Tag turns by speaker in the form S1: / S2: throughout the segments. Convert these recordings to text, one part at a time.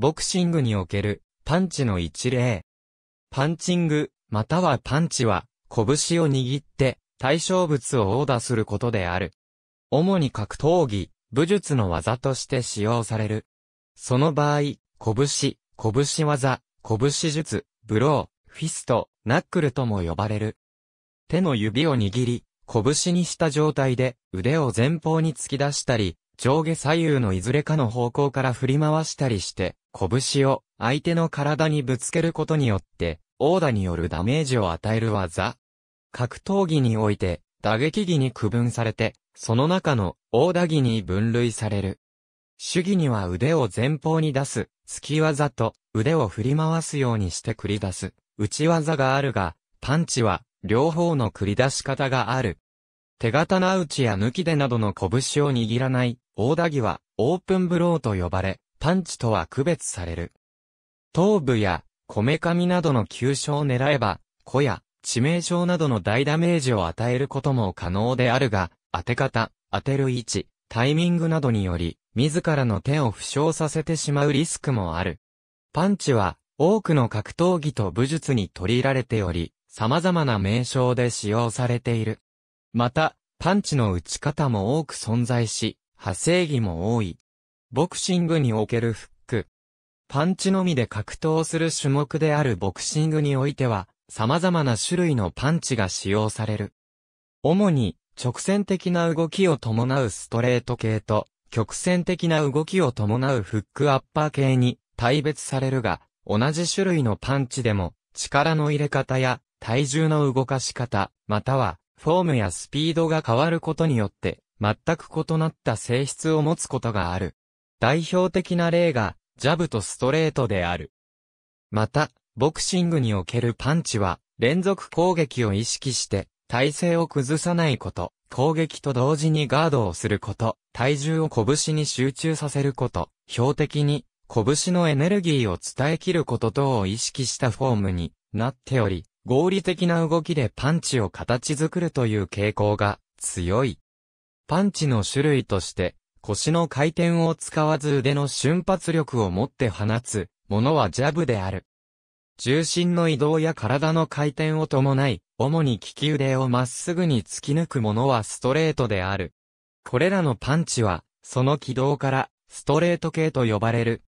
S1: ボクシングにおける、パンチの一例。パンチング、またはパンチは、拳を握って、対象物を殴打することである。主に格闘技、武術の技として使用される。その場合、拳、拳技、拳術、ブロー、フィスト、ナックルとも呼ばれる。手の指を握り、拳にした状態で腕を前方に突き出したり、上下左右のいずれかの方向から振り回したりして、拳を相手の体にぶつけることによって、殴打によるダメージを与える技。格闘技において、打撃技に区分されて、その中の殴打技に分類される。主義には腕を前方に出す、突き技と腕を振り回すようにして繰り出す、打ち技があるが、パンチは両方の繰り出し方がある。手刀打ちや抜き手などの拳を握らない、大田木はオープンブローと呼ばれ、パンチとは区別される。頭部や、こめかみなどの急所を狙えば、子や、致命傷などの大ダメージを与えることも可能であるが、当て方、当てる位置、タイミングなどにより、自らの手を負傷させてしまうリスクもある。パンチは、多くの格闘技と武術に取り入られており、様々な名称で使用されている。また、パンチの打ち方も多く存在し、派生技も多い。ボクシングにおけるフック。パンチのみで格闘する種目であるボクシングにおいては、様々な種類のパンチが使用される。主に、直線的な動きを伴うストレート系と、曲線的な動きを伴うフックアッパー系に大別されるが、同じ種類のパンチでも、力の入れ方や体重の動かし方、または、フォームやスピードが変わることによって、全く異なった性質を持つことがある。代表的な例が、ジャブとストレートである。また、ボクシングにおけるパンチは、連続攻撃を意識して、体勢を崩さないこと、攻撃と同時にガードをすること、体重を拳に集中させること、標的に、拳のエネルギーを伝え切ること等を意識したフォームになっており、合理的な動きでパンチを形作るという傾向が強い。パンチの種類として、腰の回転を使わず腕の瞬発力を持って放つ、ものはジャブである。重心の移動や体の回転を伴い、主に利き腕をまっすぐに突き抜くものはストレートである。これらのパンチは、その軌道から、ストレート系と呼ばれる。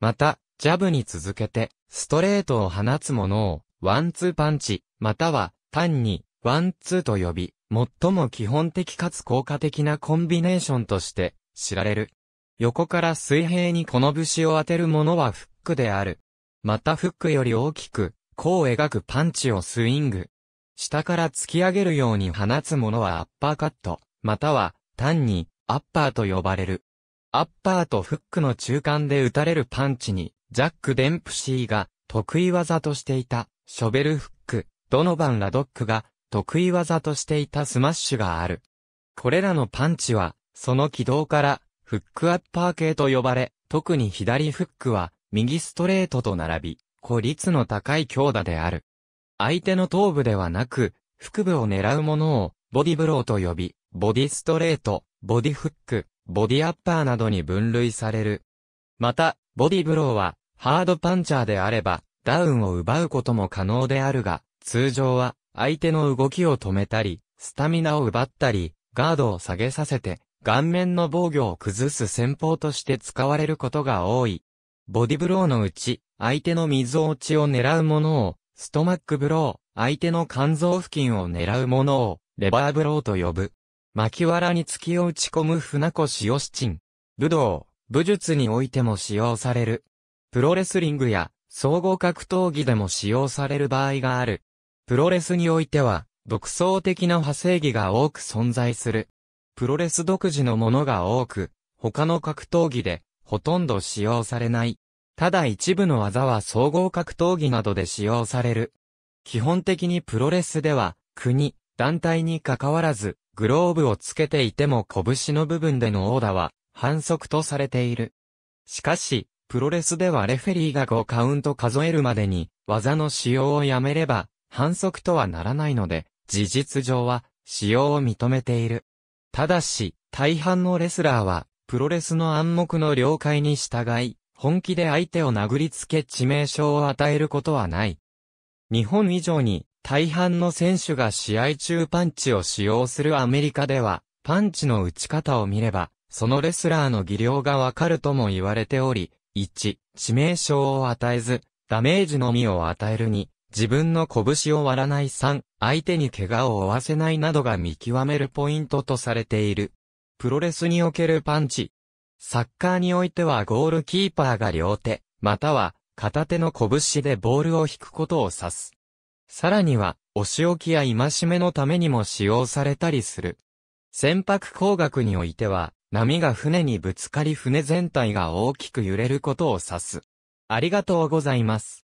S1: また、ジャブに続けて、ストレートを放つものを、ワンツーパンチ、または、単に、ワンツーと呼び、最も基本的かつ効果的なコンビネーションとして知られる。横から水平にこの節を当てるものはフックである。またフックより大きく、弧を描くパンチをスイング。下から突き上げるように放つものはアッパーカット、または単にアッパーと呼ばれる。アッパーとフックの中間で打たれるパンチに、ジャック・デンプシーが得意技としていた、ショベルフック、ドノバン・ラドックが得意技としていたスマッシュがある。これらのパンチは、その軌道から、フックアッパー系と呼ばれ、特に左フックは、右ストレートと並び、孤立の高い強打である。相手の頭部ではなく、腹部を狙うものを、ボディブローと呼び、ボディストレート、ボディフック、ボディアッパーなどに分類される。また、ボディブローは、ハードパンチャーであれば、ダウンを奪うことも可能であるが、通常は、相手の動きを止めたり、スタミナを奪ったり、ガードを下げさせて、顔面の防御を崩す戦法として使われることが多い。ボディブローのうち、相手の溝落ちを狙うものを、ストマックブロー、相手の肝臓付近を狙うものを、レバーブローと呼ぶ。巻き藁に突きを打ち込む船越義鎮。武道、武術においても使用される。プロレスリングや、総合格闘技でも使用される場合がある。プロレスにおいては、独創的な派生技が多く存在する。プロレス独自のものが多く、他の格闘技で、ほとんど使用されない。ただ一部の技は総合格闘技などで使用される。基本的にプロレスでは、国、団体に関わらず、グローブをつけていても拳の部分でのオーダーは、反則とされている。しかし、プロレスではレフェリーが5カウント数えるまでに、技の使用をやめれば、反則とはならないので、事実上は使用を認めている。ただし、大半のレスラーは、プロレスの暗黙の了解に従い、本気で相手を殴りつけ致命傷を与えることはない。日本以上に、大半の選手が試合中パンチを使用するアメリカでは、パンチの打ち方を見れば、そのレスラーの技量がわかるとも言われており、1、致命傷を与えず、ダメージのみを与える2、自分の拳を割らない3、相手に怪我を負わせないなどが見極めるポイントとされている。プロレスにおけるパンチ。サッカーにおいてはゴールキーパーが両手、または片手の拳でボールを引くことを指す。さらには、お仕置きや戒めのためにも使用されたりする。船舶工学においては、波が船にぶつかり船全体が大きく揺れることを指す。ありがとうございます。